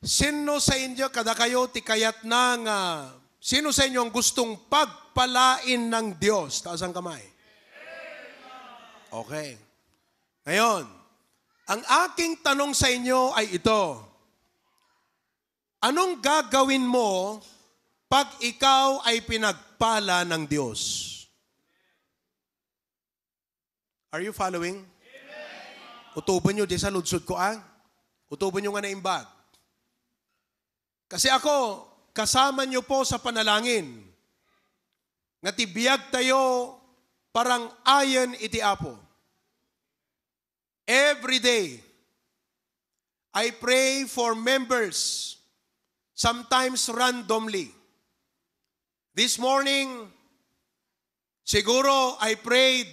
Sino sa inyo, kada kayo tikayat ng, uh, sino sa inyo ang gustong pagpalain ng Diyos? Taas ang kamay. Okay. Ngayon, ang aking tanong sa inyo ay ito. Anong gagawin mo pag ikaw ay pinagpala ng Diyos? Are you following? Amen. Utuban nyo, di sa ludsod ko ah. Utuban nyo nga na imbag. Kasi ako, kasama niyo po sa panalangin. na tibiyag tayo parang ayon iti apo. Every day, I pray for members, sometimes randomly. This morning, siguro I prayed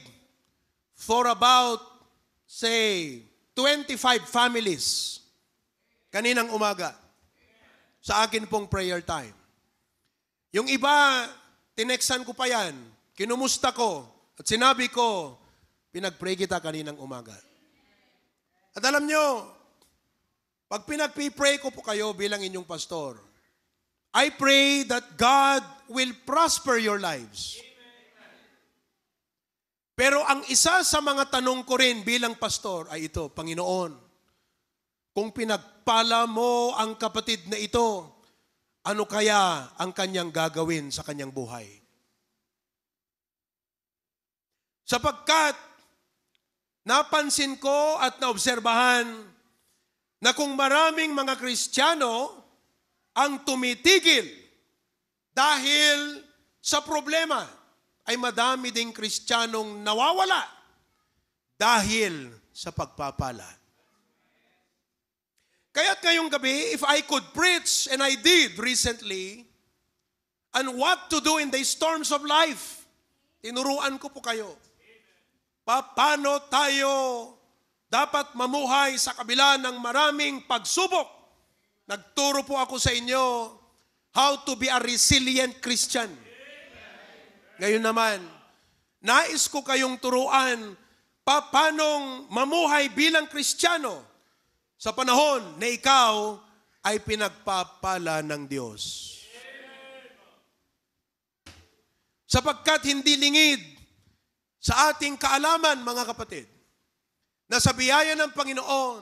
for about, say, 25 families kaninang umaga sa akin pong prayer time. Yung iba, tineksan ko pa yan, kinumusta ko, at sinabi ko, pinag-pray kita kaninang umaga. At alam nyo, pag pinag-pray ko po kayo bilang inyong pastor, I pray that God will prosper your lives. Pero ang isa sa mga tanong ko rin bilang pastor ay ito, Panginoon, kung pinagpala mo ang kapatid na ito, ano kaya ang kanyang gagawin sa kanyang buhay? Sapagkat napansin ko at naobserbahan na kung maraming mga Kristiyano ang tumitigil dahil sa problema, ay madami ding Kristiyanong nawawala dahil sa pagpapala. Kaya't ngayong gabi, if I could preach, and I did recently, on what to do in the storms of life, tinuruan ko po kayo. Paano tayo dapat mamuhay sa kabila ng maraming pagsubok? Nagturo po ako sa inyo how to be a resilient Christian. Ngayon naman, nais ko kayong turuan paanong mamuhay bilang Kristiyano sa panahon na ikaw ay pinagpapala ng Diyos. Sapagkat hindi lingid sa ating kaalaman, mga kapatid, na sa biyaya ng Panginoon,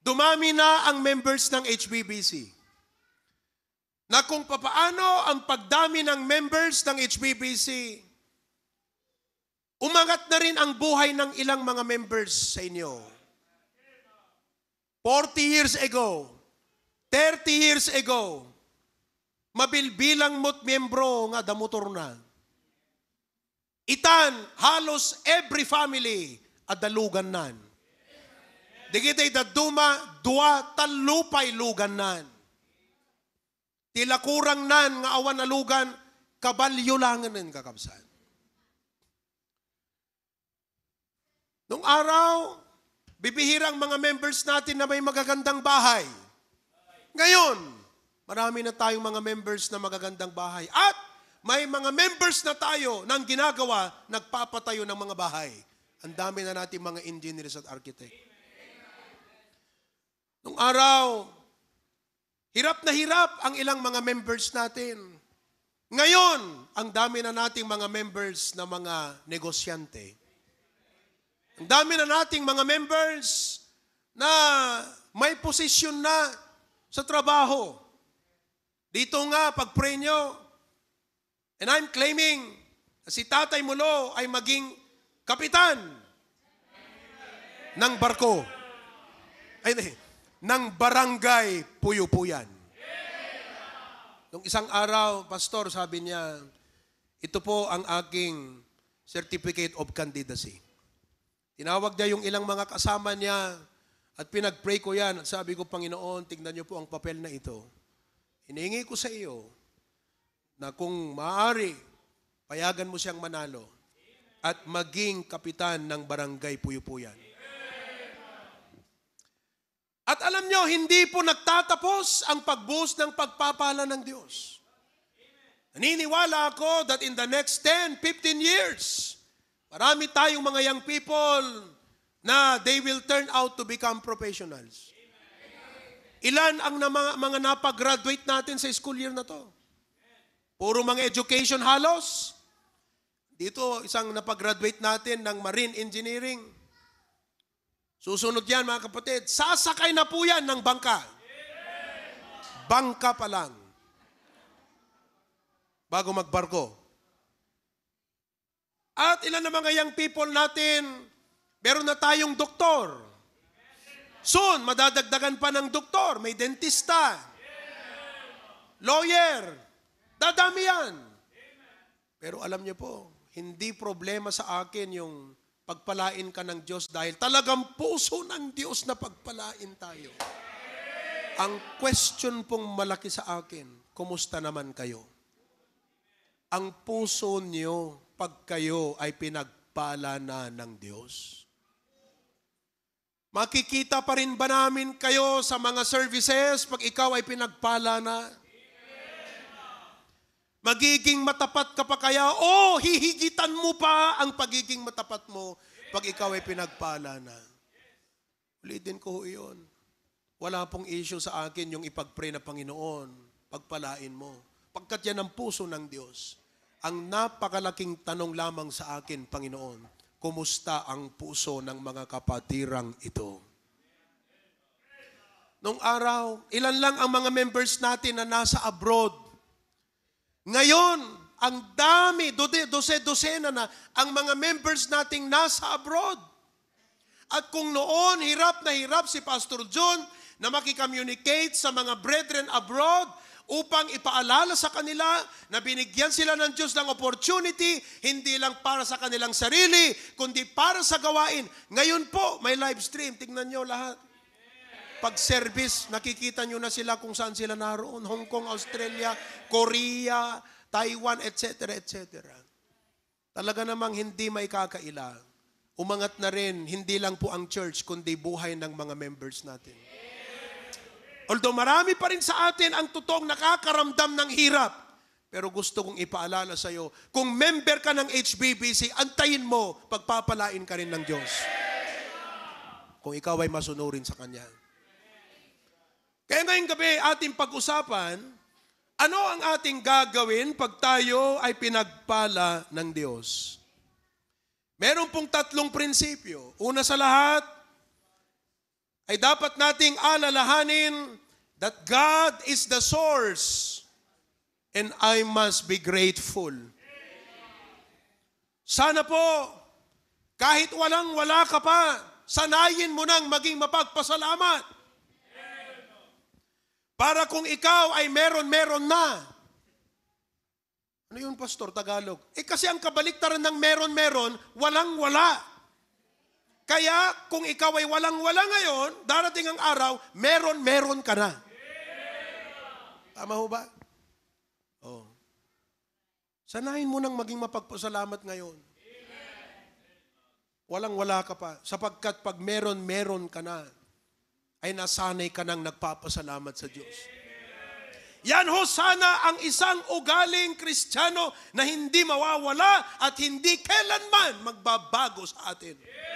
dumami na ang members ng HBBC. Na kung papaano ang pagdami ng members ng HBBC, umangat na rin ang buhay ng ilang mga members sa inyo. 40 years ago, 30 years ago, mabilbilang mo't miyembro nga damutor na. Itan, halos every family at dalugan nan. Di kita itaduma, dua talupay lugan nan. Tila kurang nan nga awan na lugan, kabalyo lang nga kakabsan. Nung araw, Bibihirang mga members natin na may magagandang bahay. Ngayon, marami na tayong mga members na magagandang bahay. At may mga members na tayo nang ginagawa, nagpapatayo ng mga bahay. Ang dami na natin mga engineers at architect. Nung araw, hirap na hirap ang ilang mga members natin. Ngayon, ang dami na nating mga members na mga negosyante ang dami na nating mga members na may posisyon na sa trabaho. Dito nga, pag-pray nyo, and I'm claiming na si Tatay Mulo ay maging kapitan ng barko. Ay, hindi, ng barangay Puyo-Puyan. Nung isang araw, pastor, sabi niya, ito po ang aking certificate of candidacy. Tinawag niya yung ilang mga kasama niya at pinag-pray ko yan at sabi ko, Panginoon, tingnan niyo po ang papel na ito. Hinihingi ko sa iyo na kung maaari, payagan mo siyang manalo at maging kapitan ng barangay Puyo Puyupuyan. At alam nyo, hindi po nagtatapos ang pagbuhos ng pagpapala ng Diyos. Naniniwala ako that in the next 10, 15 years, Marami tayong mga young people na they will turn out to become professionals. Ilan ang na mga, mga napag-graduate natin sa school year na to? Puro mga education halos. Dito, isang napag-graduate natin ng marine engineering. Susunod yan mga kapatid, sasakay na po yan ng bangka. Bangka pa lang. Bago magbarko. At ilan na mga young people natin, meron na tayong doktor. Soon, madadagdagan pa ng doktor, may dentista, lawyer, dadami yan. Pero alam niyo po, hindi problema sa akin yung pagpalain ka ng Diyos dahil talagang puso ng Diyos na pagpalain tayo. Ang question pong malaki sa akin, kumusta naman kayo? Ang puso niyo pag kayo ay pinagpala na ng Diyos? Makikita pa rin ba namin kayo sa mga services pag ikaw ay pinagpala na? Magiging matapat ka pa kaya o oh, hihigitan mo pa ang pagiging matapat mo pag ikaw ay pinagpala na. Ulitin ko ho iyon. Wala pong issue sa akin yung ipag-pray na Panginoon. Pagpalain mo. Pagkat yan ang puso ng Diyos ang napakalaking tanong lamang sa akin, Panginoon, kumusta ang puso ng mga kapatirang ito? Nung araw, ilan lang ang mga members natin na nasa abroad. Ngayon, ang dami, dose-dosena na ang mga members nating nasa abroad. At kung noon, hirap na hirap si Pastor John na makikommunicate sa mga brethren abroad, upang ipaalala sa kanila na binigyan sila ng Diyos ng opportunity, hindi lang para sa kanilang sarili, kundi para sa gawain. Ngayon po, may live stream. Tingnan nyo lahat. Pag service, nakikita nyo na sila kung saan sila naroon. Hong Kong, Australia, Korea, Taiwan, etc. etc. Talaga namang hindi may kakailang umangat na rin hindi lang po ang church, kundi buhay ng mga members natin. Although marami pa rin sa atin ang totoong nakakaramdam ng hirap, pero gusto kong ipaalala sa iyo, kung member ka ng HBBC, antayin mo, pagpapalain ka rin ng Diyos. Kung ikaw ay masunurin sa Kanya. Kaya ngayong gabi, ating pag-usapan, ano ang ating gagawin pag tayo ay pinagpala ng Diyos? Meron pong tatlong prinsipyo. Una sa lahat, ay dapat nating alalahanin that God is the source and I must be grateful. Sana po, kahit walang wala ka pa, sanayin mo nang maging mapagpasalamat. Para kung ikaw ay meron-meron na. Ano yun, Pastor Tagalog? Eh kasi ang kabaliktaran ng meron-meron, walang-wala. Kaya kung ikaw ay walang-wala ngayon, darating ang araw, meron-meron ka na. Tama ho ba? Oh. Sanayin mo nang maging mapagpasalamat ngayon. Walang-wala ka pa. Sapagkat pag meron, meron ka na. Ay nasanay ka nang nagpapasalamat sa Diyos. Yan ho sana ang isang ugaling kristyano na hindi mawawala at hindi kailanman magbabago sa atin. Yeah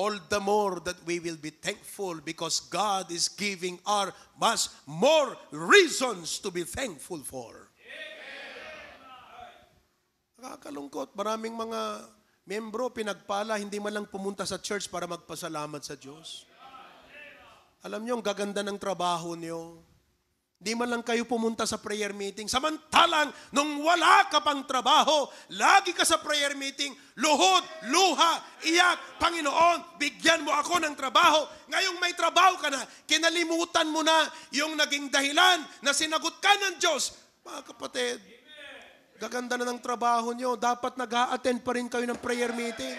all the more that we will be thankful because God is giving our much more reasons to be thankful for. Nakakalungkot, maraming mga membro pinagpala, hindi man lang pumunta sa church para magpasalamat sa Diyos. Alam niyo, ang gaganda ng trabaho niyo. Di man lang kayo pumunta sa prayer meeting. Samantalang, nung wala ka pang trabaho, lagi ka sa prayer meeting, luhod, luha, iyak, Panginoon, bigyan mo ako ng trabaho. Ngayong may trabaho ka na, kinalimutan mo na yung naging dahilan na sinagot ka ng Diyos. Mga kapatid, gaganda na ng trabaho nyo. Dapat nag-a-attend pa rin kayo ng prayer meeting.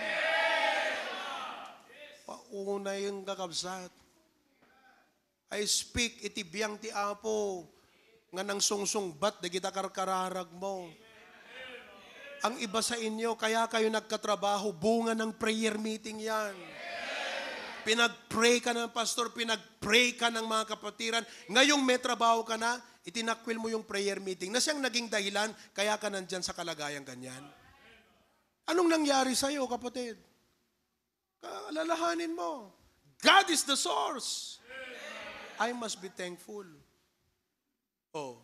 Pauna yung kakabsat. I speak iti biyang ti Apo nga nang bat da kita karkararag mo. Ang iba sa inyo, kaya kayo nagkatrabaho, bunga ng prayer meeting yan. Pinag-pray ka ng pastor, pinag-pray ka ng mga kapatiran. Ngayong may trabaho ka na, itinakwil mo yung prayer meeting na siyang naging dahilan kaya ka nandyan sa kalagayang ganyan. Anong nangyari sa'yo, kapatid? Alalahanin mo. God is the source. I must be thankful. Oh.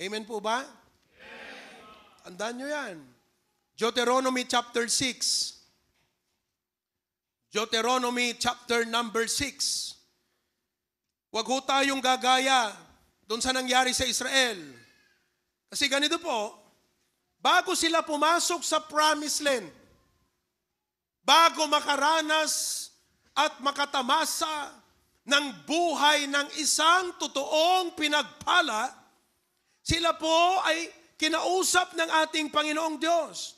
Amen po ba? Yes. Andan nyo yan. Deuteronomy chapter 6. Deuteronomy chapter number 6. Huwag ho tayong gagaya doon sa nangyari sa Israel. Kasi ganito po, bago sila pumasok sa promised land, bago makaranas at makatamasa ng buhay ng isang totoong pinagpala, sila po ay kinausap ng ating Panginoong Diyos.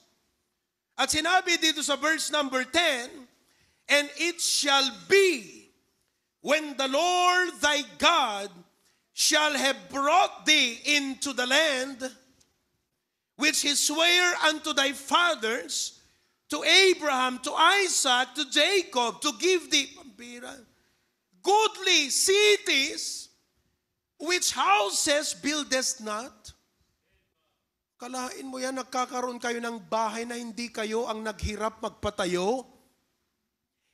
At sinabi dito sa verse number 10, And it shall be when the Lord thy God shall have brought thee into the land which he sware unto thy fathers, to Abraham, to Isaac, to Jacob, to give thee, pambira, goodly cities which houses buildest not. Kalain mo yan, nagkakaroon kayo ng bahay na hindi kayo ang naghirap magpatayo.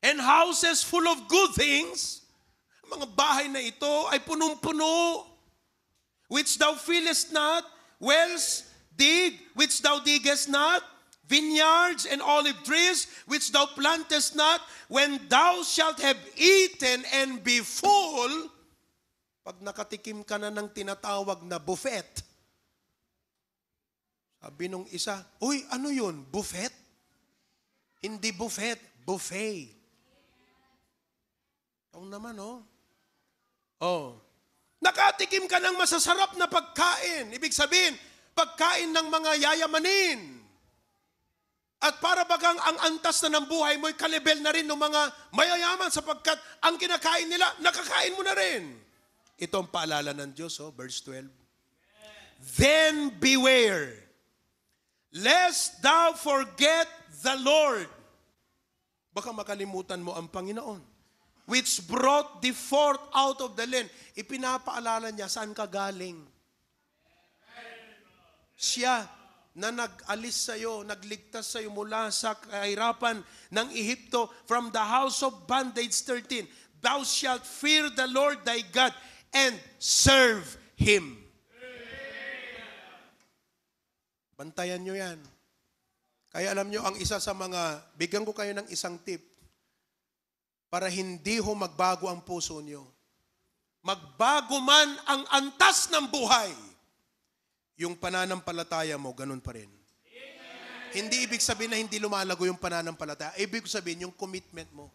And houses full of good things. mga bahay na ito ay punong-puno. Which thou fillest not, wells dig, which thou diggest not, vineyards and olive trees which thou plantest not, when thou shalt have eaten and be full, pag nakatikim ka na ng tinatawag na buffet, sabi nung isa, Uy, ano yun? Buffet? Hindi buffet, buffet. Ikaw naman, oh. Oh. Nakatikim ka ng masasarap na pagkain. Ibig sabihin, pagkain ng mga yayamanin at para bagang ang antas na ng buhay mo'y kalebel na rin ng mga mayayaman sapagkat ang kinakain nila, nakakain mo na rin. Ito ang paalala ng Diyos, oh, verse 12. Then beware, lest thou forget the Lord. Baka makalimutan mo ang Panginoon, which brought thee forth out of the land. Ipinapaalala niya, saan ka galing? Siya, na nag-alis sa iyo, nagligtas sa iyo mula sa kahirapan ng Ehipto from the house of bondage 13. Thou shalt fear the Lord thy God and serve Him. Bantayan nyo yan. Kaya alam nyo, ang isa sa mga, bigyan ko kayo ng isang tip para hindi ho magbago ang puso nyo. Magbago man ang antas ng buhay yung pananampalataya mo, ganun pa rin. Amen. Hindi ibig sabihin na hindi lumalago yung pananampalataya. Ibig sabihin yung commitment mo.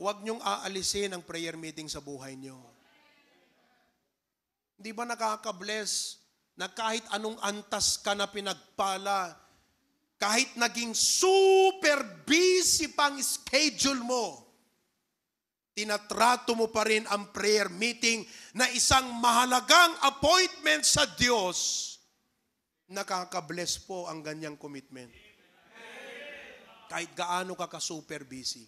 Huwag niyong aalisin ang prayer meeting sa buhay niyo. Hindi ba nakaka-bless na kahit anong antas ka na pinagpala, kahit naging super busy pang schedule mo, tinatrato mo pa rin ang prayer meeting na isang mahalagang appointment sa Diyos, nakaka-bless po ang ganyang commitment. Kahit gaano ka ka-super busy.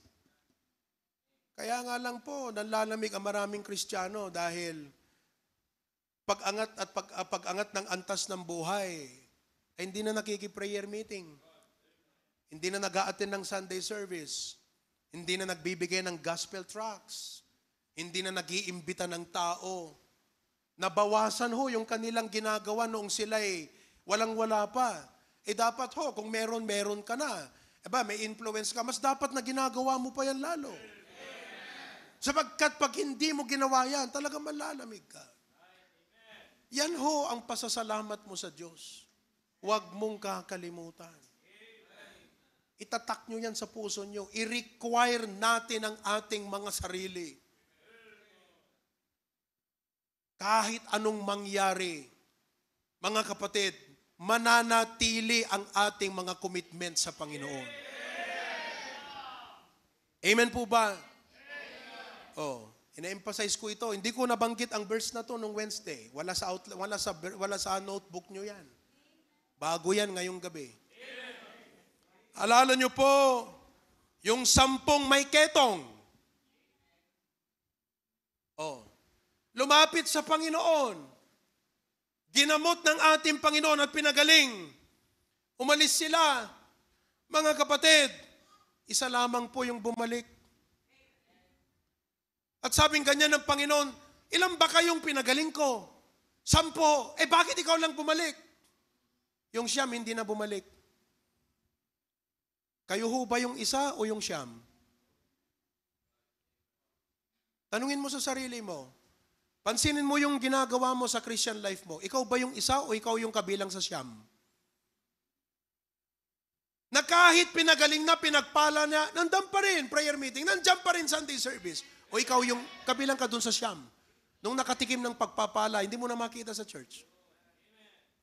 Kaya nga lang po, nanlalamig ang maraming Kristiyano dahil pag-angat at pag, ah, pag-angat ng antas ng buhay, ay hindi na nakiki-prayer meeting. Hindi na nag a ng Sunday service hindi na nagbibigay ng gospel tracts. Hindi na nag ng tao. Nabawasan ho yung kanilang ginagawa noong sila'y walang-wala pa. Eh dapat ho, kung meron, meron ka na. Eh ba, may influence ka. Mas dapat na ginagawa mo pa yan lalo. Sapagkat pag hindi mo ginawa yan, talaga malalamig ka. Yan ho ang pasasalamat mo sa Diyos. Huwag mong kakalimutan. Itatak nyo yan sa puso nyo. I-require natin ang ating mga sarili. Kahit anong mangyari, mga kapatid, mananatili ang ating mga commitment sa Panginoon. Amen po ba? Oh, ina-emphasize ko ito. Hindi ko nabanggit ang verse na to nung Wednesday. Wala sa outlet, wala sa wala sa notebook niyo 'yan. Bago 'yan ngayong gabi. Alala nyo po, yung sampung may ketong. Oh. Lumapit sa Panginoon. Ginamot ng ating Panginoon at pinagaling. Umalis sila. Mga kapatid, isa lamang po yung bumalik. At sabing ganyan ng Panginoon, ilan ba kayong pinagaling ko? Sampo. Eh bakit ikaw lang bumalik? Yung siyam hindi na bumalik. Kayo ho ba yung isa o yung siyam? Tanungin mo sa sarili mo. Pansinin mo yung ginagawa mo sa Christian life mo. Ikaw ba yung isa o ikaw yung kabilang sa siyam? Na kahit pinagaling na, pinagpala na, nandam pa rin prayer meeting, nandiyan pa rin Sunday service. O ikaw yung kabilang ka dun sa siyam. Nung nakatikim ng pagpapala, hindi mo na makita sa church.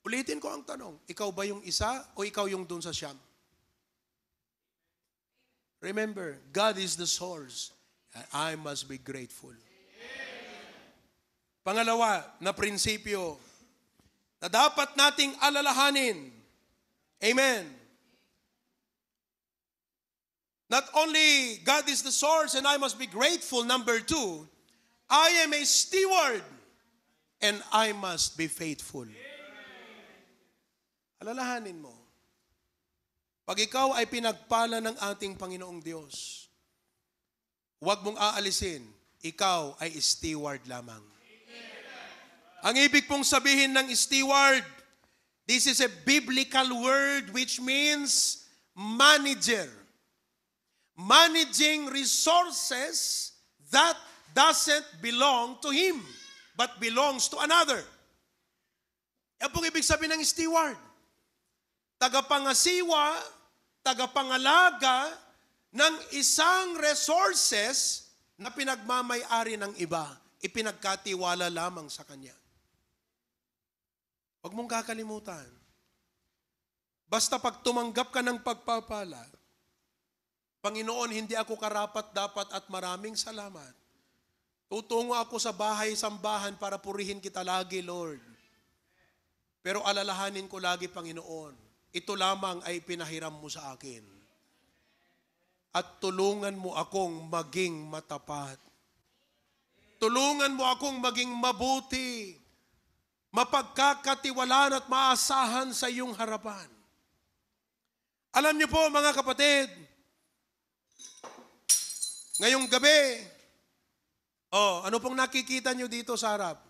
Ulitin ko ang tanong, ikaw ba yung isa o ikaw yung dun sa siyam? Remember, God is the source. And I must be grateful. Amen. Pangalawa na prinsipyo na dapat nating alalahanin. Amen. Not only God is the source and I must be grateful, number two, I am a steward and I must be faithful. Amen. Alalahanin mo, pag ikaw ay pinagpala ng ating Panginoong Diyos, huwag mong aalisin, ikaw ay steward lamang. Ang ibig pong sabihin ng steward, this is a biblical word which means manager. Managing resources that doesn't belong to him, but belongs to another. Yan pong ibig sabihin ng steward. Tagapangasiwa tagapangalaga ng isang resources na pinagmamayari ng iba, ipinagkatiwala lamang sa Kanya. Huwag mong kakalimutan. Basta pag tumanggap ka ng pagpapala, Panginoon, hindi ako karapat dapat at maraming salamat. Tutungo ako sa bahay sambahan para purihin kita lagi, Lord. Pero alalahanin ko lagi, Panginoon, ito lamang ay pinahiram mo sa akin. At tulungan mo akong maging matapat. Tulungan mo akong maging mabuti, mapagkakatiwalaan at maasahan sa iyong harapan. Alam niyo po mga kapatid, ngayong gabi, oh, ano pong nakikita niyo dito sa harap?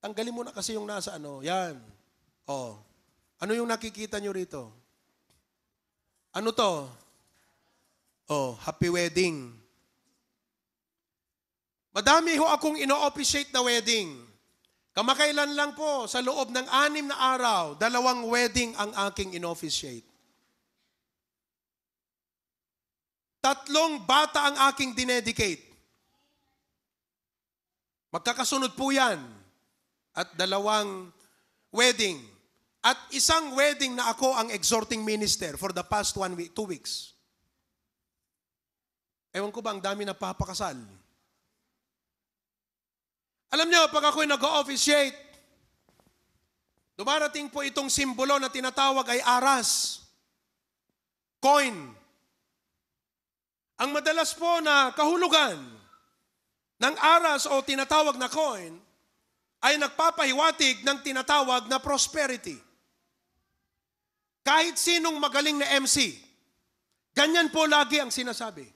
Tanggalin mo na kasi yung nasa ano, yan. Oh. Ano yung nakikita nyo rito? Ano to? Oh, happy wedding. Madami ho akong ino-officiate na wedding. Kamakailan lang po, sa loob ng anim na araw, dalawang wedding ang aking inofficiate. Tatlong bata ang aking dinedicate. Magkakasunod po yan. At dalawang wedding. At isang wedding na ako ang exhorting minister for the past one week, two weeks. Ewan ko ba, ang dami na papakasal. Alam niyo, pag ako'y nag-officiate, dumarating po itong simbolo na tinatawag ay aras, coin. Ang madalas po na kahulugan ng aras o tinatawag na coin ay nagpapahiwatig ng tinatawag na prosperity. Kahit sinong magaling na MC, ganyan po lagi ang sinasabi.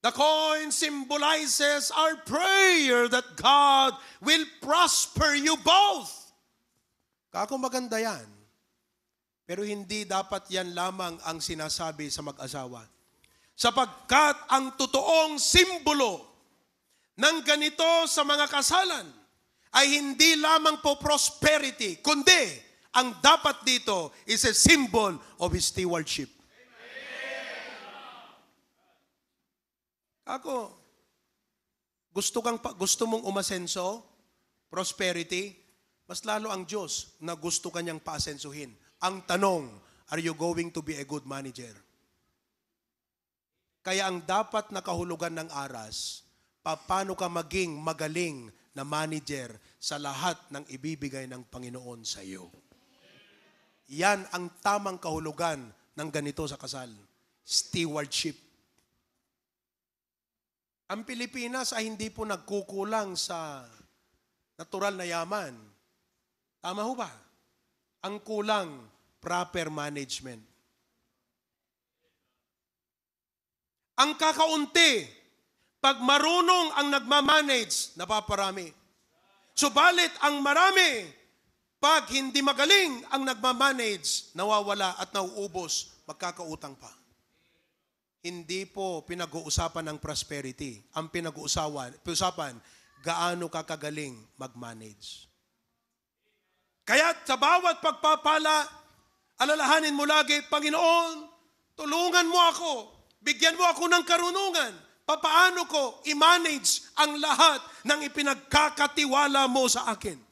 The coin symbolizes our prayer that God will prosper you both. Kako maganda yan. Pero hindi dapat yan lamang ang sinasabi sa mag-asawa. Sapagkat ang totoong simbolo ng ganito sa mga kasalan ay hindi lamang po prosperity, kundi ang dapat dito is a symbol of his stewardship. Ako, gusto, kang, gusto mong umasenso, prosperity, mas lalo ang Diyos na gusto kanyang paasensuhin. Ang tanong, are you going to be a good manager? Kaya ang dapat na kahulugan ng aras, paano ka maging magaling na manager sa lahat ng ibibigay ng Panginoon sa iyo. Yan ang tamang kahulugan ng ganito sa kasal. Stewardship. Ang Pilipinas ay hindi po nagkukulang sa natural na yaman. Tama ho ba? Ang kulang, proper management. Ang kakaunti, pag marunong ang nagmamanage, napaparami. Subalit ang marami, pag hindi magaling ang nagmamanage, nawawala at nauubos, magkakautang pa. Hindi po pinag-uusapan ng prosperity. Ang pinag-uusapan, usapan, gaano kakagaling kagaling mag-manage. Kaya sa bawat pagpapala, alalahanin mo lagi, Panginoon, tulungan mo ako, bigyan mo ako ng karunungan, papaano ko i-manage ang lahat ng ipinagkakatiwala mo sa akin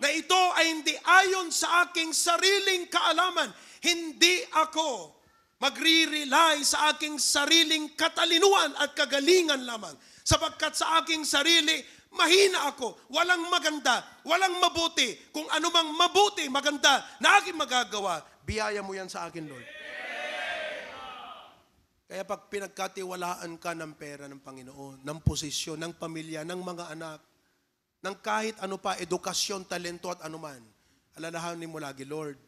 na ito ay hindi ayon sa aking sariling kaalaman. Hindi ako magre-rely sa aking sariling katalinuan at kagalingan lamang. Sapagkat sa aking sarili, mahina ako, walang maganda, walang mabuti. Kung anumang mabuti, maganda na aking magagawa, biyaya mo yan sa akin, Lord. Kaya pag pinagkatiwalaan ka ng pera ng Panginoon, ng posisyon, ng pamilya, ng mga anak, ng kahit ano pa, edukasyon, talento at anuman. Alalahanin mo lagi, Lord,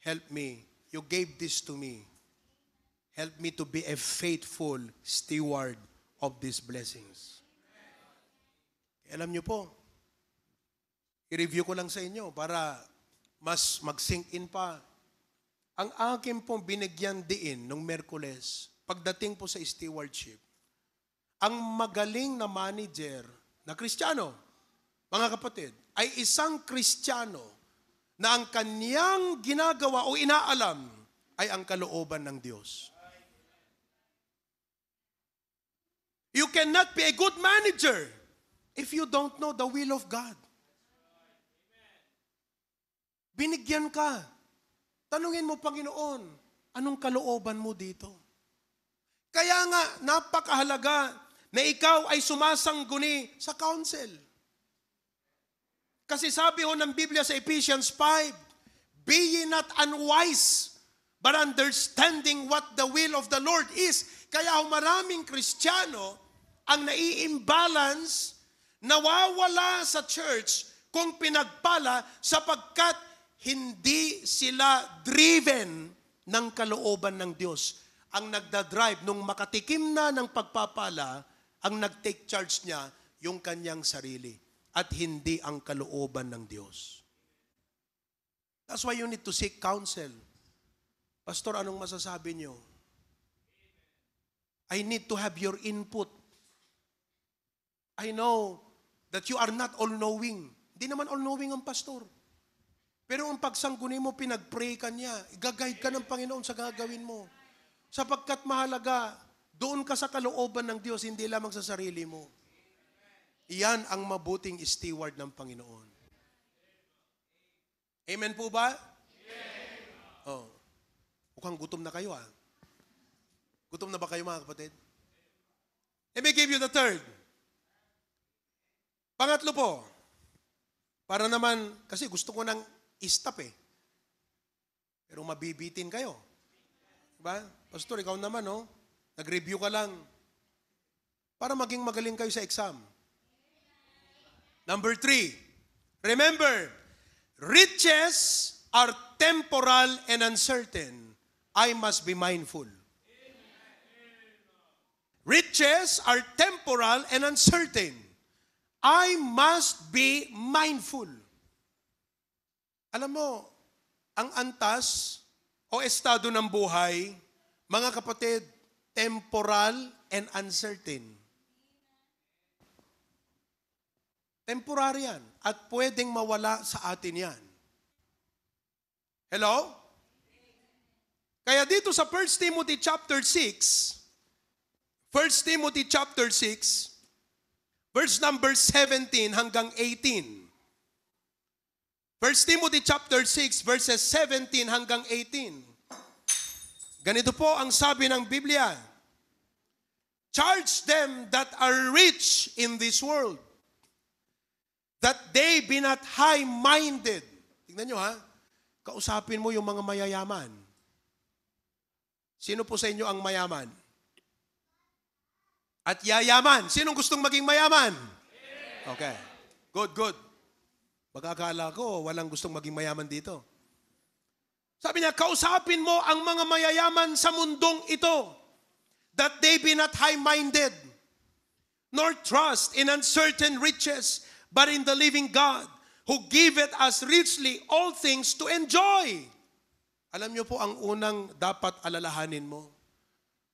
help me. You gave this to me. Help me to be a faithful steward of these blessings. Alam niyo po, i-review ko lang sa inyo para mas mag-sink in pa. Ang akin pong binigyan diin nung Merkules, pagdating po sa stewardship, ang magaling na manager na Kristiyano, mga kapatid, ay isang Kristiyano na ang kanyang ginagawa o inaalam ay ang kalooban ng Diyos. You cannot be a good manager if you don't know the will of God. Binigyan ka. Tanungin mo, Panginoon, anong kalooban mo dito? Kaya nga, napakahalaga na ikaw ay sumasangguni sa council. Kasi sabi ho ng Biblia sa Ephesians 5, Be ye not unwise, but understanding what the will of the Lord is. Kaya ho maraming Kristiyano ang nai-imbalance, nawawala sa church kung pinagpala sapagkat hindi sila driven ng kalooban ng Diyos. Ang nagda-drive, nung makatikim na ng pagpapala, ang nag-take charge niya, yung kanyang sarili at hindi ang kalooban ng Diyos. That's why you need to seek counsel. Pastor, anong masasabi niyo? I need to have your input. I know that you are not all-knowing. Hindi naman all-knowing ang pastor. Pero ang pagsangguni mo, pinag-pray ka niya. Gagahid ka ng Panginoon sa gagawin mo. Sapagkat mahalaga, doon ka sa kalooban ng Diyos, hindi lamang sa sarili mo. Iyan ang mabuting steward ng Panginoon. Amen po ba? Amen. Oh. Mukhang gutom na kayo ah. Gutom na ba kayo mga kapatid? Let me give you the third. Pangatlo po, para naman, kasi gusto ko ng istap eh. Pero mabibitin kayo. Diba? Pastor, ikaw naman, no? Oh. Nag-review ka lang. Para maging magaling kayo sa exam. Number three, remember, riches are temporal and uncertain. I must be mindful. Riches are temporal and uncertain. I must be mindful. Alam mo, ang antas o estado ng buhay, mga kapatid, temporal and uncertain. Temporary yan. At pwedeng mawala sa atin yan. Hello? Kaya dito sa 1 Timothy chapter 6, 1 Timothy chapter 6, verse number 17 hanggang 18. 1 Timothy chapter 6 verses 17 hanggang 18. Ganito po ang sabi ng Biblia. Charge them that are rich in this world That they be not high-minded. Tingnan nyo ha. Kausapin mo yung mga mayayaman. Sino po sa inyo ang mayaman? At yayaman. Sinong gustong maging mayaman? Okay. Good, good. Pagkakala ko, walang gustong maging mayaman dito. Sabi niya, kausapin mo ang mga mayayaman sa mundong ito that they be not high-minded, nor trust in uncertain riches, but in the living God who giveth us richly all things to enjoy. Alam niyo po ang unang dapat alalahanin mo.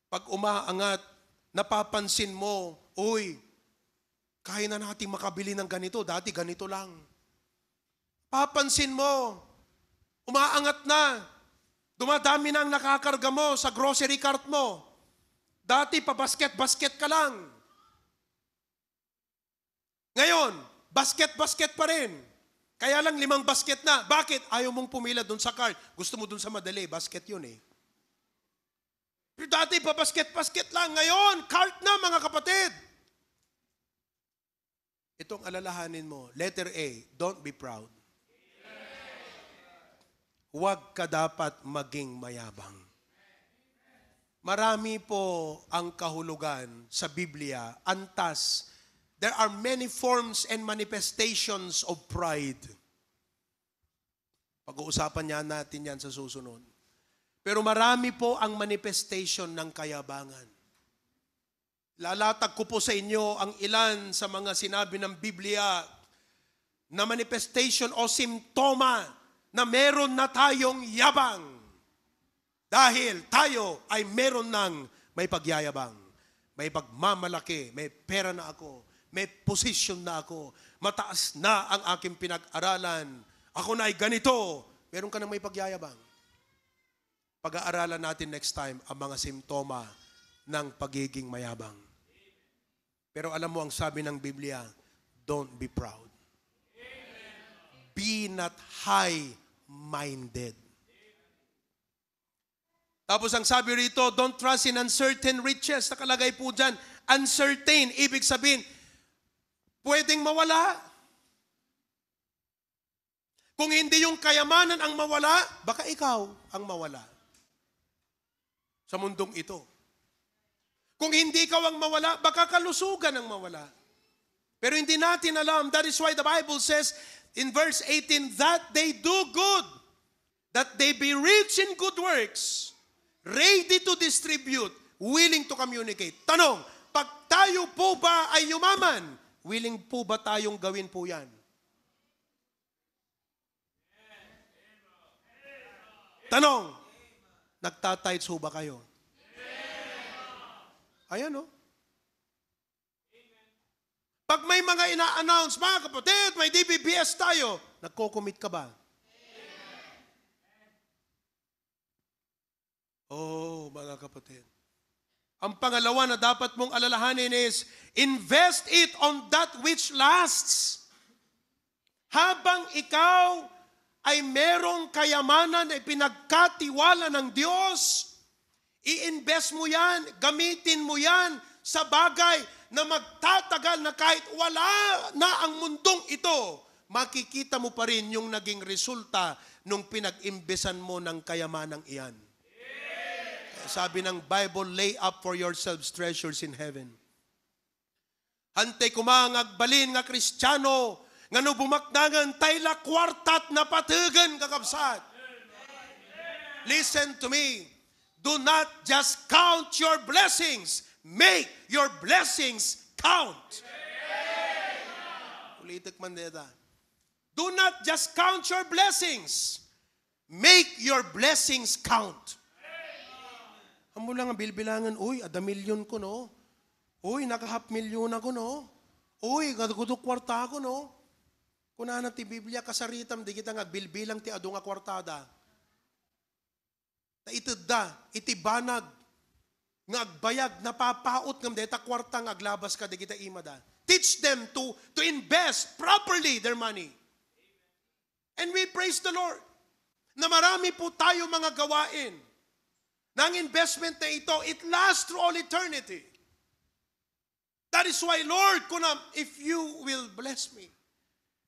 Pag umaangat, napapansin mo, uy, kaya na natin makabili ng ganito, dati ganito lang. Papansin mo, umaangat na, dumadami na ang nakakarga mo sa grocery cart mo. Dati pa basket-basket ka lang. Ngayon, basket-basket pa rin. Kaya lang limang basket na. Bakit? Ayaw mong pumila doon sa cart. Gusto mo doon sa madali. Basket yun eh. Pero dati pa basket-basket lang. Ngayon, cart na mga kapatid. Itong alalahanin mo. Letter A, don't be proud. Huwag ka dapat maging mayabang. Marami po ang kahulugan sa Biblia, antas There are many forms and manifestations of pride. Pag-uusapan niya natin yan sa susunod. Pero marami po ang manifestation ng kayabangan. Lalatag ko po sa inyo ang ilan sa mga sinabi ng Biblia na manifestation o simptoma na meron na tayong yabang. Dahil tayo ay meron ng may pagyayabang, may pagmamalaki, may pera na ako, may position na ako. Mataas na ang aking pinag-aralan. Ako na ay ganito. Meron ka na may pagyayabang. Pag-aaralan natin next time ang mga simptoma ng pagiging mayabang. Pero alam mo ang sabi ng Biblia, don't be proud. Be not high-minded. Tapos ang sabi rito, don't trust in uncertain riches. Nakalagay po dyan, uncertain. Ibig sabihin, pwedeng mawala. Kung hindi yung kayamanan ang mawala, baka ikaw ang mawala sa mundong ito. Kung hindi ikaw ang mawala, baka kalusugan ang mawala. Pero hindi natin alam. That is why the Bible says in verse 18, that they do good, that they be rich in good works, ready to distribute, willing to communicate. Tanong, pag tayo po ba ay yumaman, Willing po ba tayong gawin po yan? Tanong, nagtatides ho ba kayo? Ayan o. Oh. Pag may mga ina-announce, mga kapatid, may DBBS tayo, nagko-commit ka ba? Oh, mga kapatid. Ang pangalawa na dapat mong alalahanin is, invest it on that which lasts. Habang ikaw ay merong kayamanan na ipinagkatiwala ng Diyos, i-invest mo yan, gamitin mo yan sa bagay na magtatagal na kahit wala na ang mundong ito, makikita mo pa rin yung naging resulta nung pinag-imbesan mo ng kayamanang iyan. Sabi ng Bible, lay up for yourselves treasures in heaven. Hantay kumangag balin nga kristyano, nga no bumakdangan tayla kwartat na patugan kakabsat. Listen to me. Do not just count your blessings. Make your blessings count. Ulitik man deda. Do not just count your blessings. Make your blessings count. Amo lang ang bilbilangan, uy, ada milyon ko no. Uy, naka-half milyon ako no. Uy, kadugudok kwarta ako no. na ti Biblia kasaritam, di kita nga bilbilang ti adu nga kwartada. Na itidda, itibanag, nga agbayag, napapaot ngam deta kwarta nga aglabas ka, di kita imada. Teach them to, to invest properly their money. And we praise the Lord na marami po tayo mga gawain ng investment na ito, it lasts through all eternity. That is why, Lord, kuna, if you will bless me,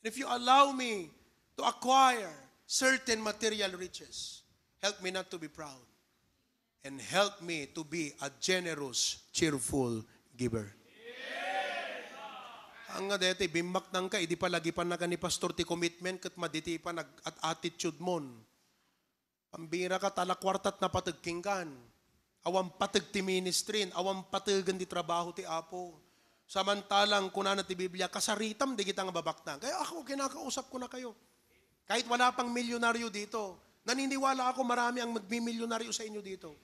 and if you allow me to acquire certain material riches, help me not to be proud. And help me to be a generous, cheerful giver. Ang nga dete, bimbak nang ka, idi palagipan na ka ni Pastor ti commitment kat maditi pa nag at attitude mon ang bira ka, talakwartat na patagkinggan. Awang patag ti ministrin, awang patagan di trabaho ti apo. Samantalang kuna na ti Biblia, kasaritam di kita nga babaktan. Kaya ako, kinakausap ko na kayo. Kahit wala pang milyonaryo dito, naniniwala ako marami ang magmimilyonaryo sa inyo dito.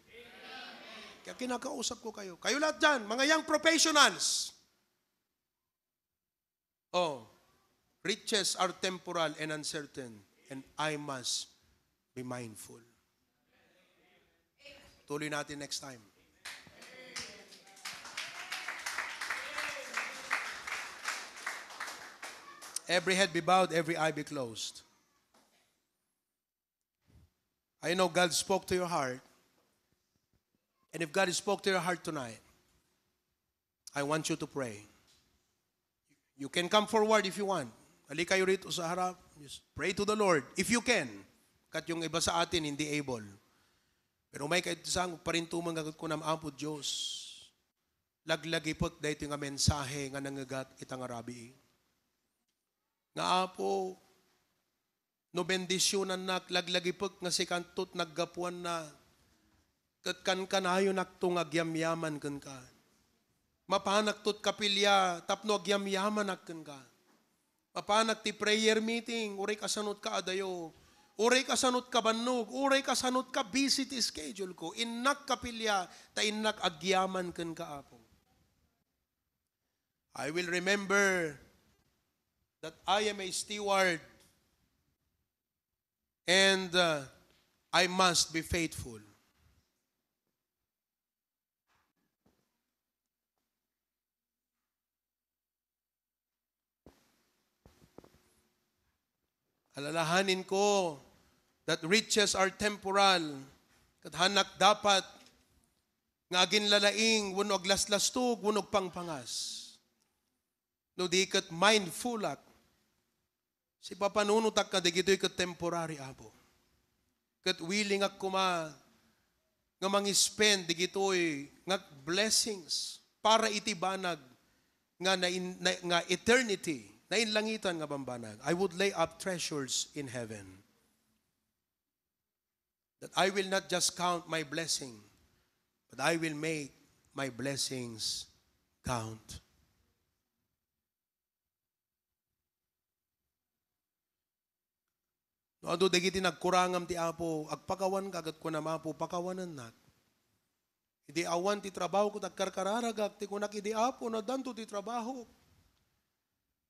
Kaya kinakausap ko kayo. Kayo lahat dyan, mga young professionals. Oh, riches are temporal and uncertain, and I must Be mindful. Tuloy natin next time. Every head be bowed, every eye be closed. I know God spoke to your heart. And if God spoke to your heart tonight, I want you to pray. You can come forward if you want. Alika kayo rito sa harap. Just pray to the Lord if you can. Kat yung iba sa atin, hindi able. Pero may kaitisang tumang kagat ko ng ampo Diyos. Laglagipot dahito nga mensahe nga nangagat itang arabi. Nga apo, no bendisyonan nak laglagipot nga si kantot naggapuan na katkan kanayo naktong agyamyaman kan ka. Mapanaktot kapilya tapno agyamyaman nak kan ka. Mapanak ti prayer meeting, uri kasanot ka adayo, Uray ka sanot ka bannog, uray ka sanot ka busy schedule ko, innak kapilya, ta innak agyaman ken ka apo. I will remember that I am a steward and uh, I must be faithful. Alalahanin ko that riches are temporal. Kat hanak dapat nga agin lalaing wano glaslastog wano pangpangas. No di kat mindfulak. Si papanunutak ka digito'y kat temporary abo. Kat willing ak kuma nga mangispend digito'y nga blessings para itibanag nga, na, na, nga eternity Nainlangitan nga bambanag, I would lay up treasures in heaven. That I will not just count my blessing, but I will make my blessings count. No ado dagiti nagkurangam ti apo, agpakawan kagat ko na mapo, pakawanan nat. Idi awan ti trabaho ko, nagkarkararagak, ti kunak idi apo, na danto ti trabaho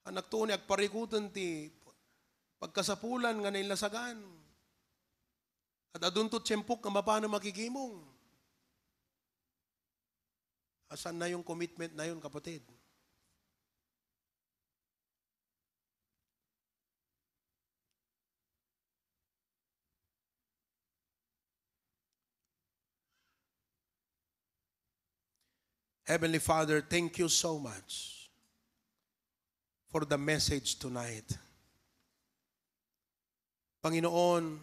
ang nagtuni ag parikutan ti pagkasapulan nga nilasagan. At adunto tiyempok nga mapano makikimong. Asan na yung commitment na yun, kapatid? Heavenly Father, thank you so much for the message tonight. Panginoon,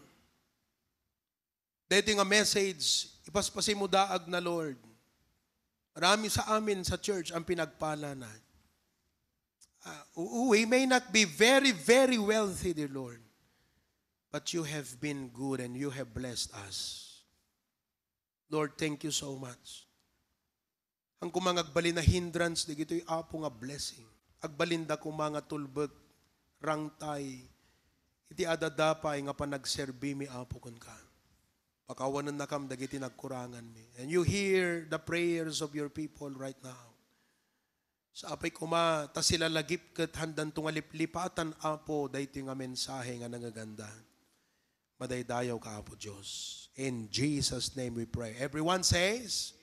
dating a message, ipaspasin mo daag na Lord. Marami sa amin sa church ang pinagpala na. Uh, we may not be very, very wealthy, dear Lord, but you have been good and you have blessed us. Lord, thank you so much. Ang kumangagbalin na hindrance, di gito'y apo nga blessing agbalinda ko mga tulbag, rangtay, iti adadapay nga panagserbi mi apo kon ka. Pakawanan na kam dagiti nagkurangan mi. And you hear the prayers of your people right now. Sa apay kuma, ta sila lagip ket handan tunga lipatan apo, dahito nga mensahe nga nangaganda. Madaydayaw ka apo Dios In Jesus' name we pray. Everyone says,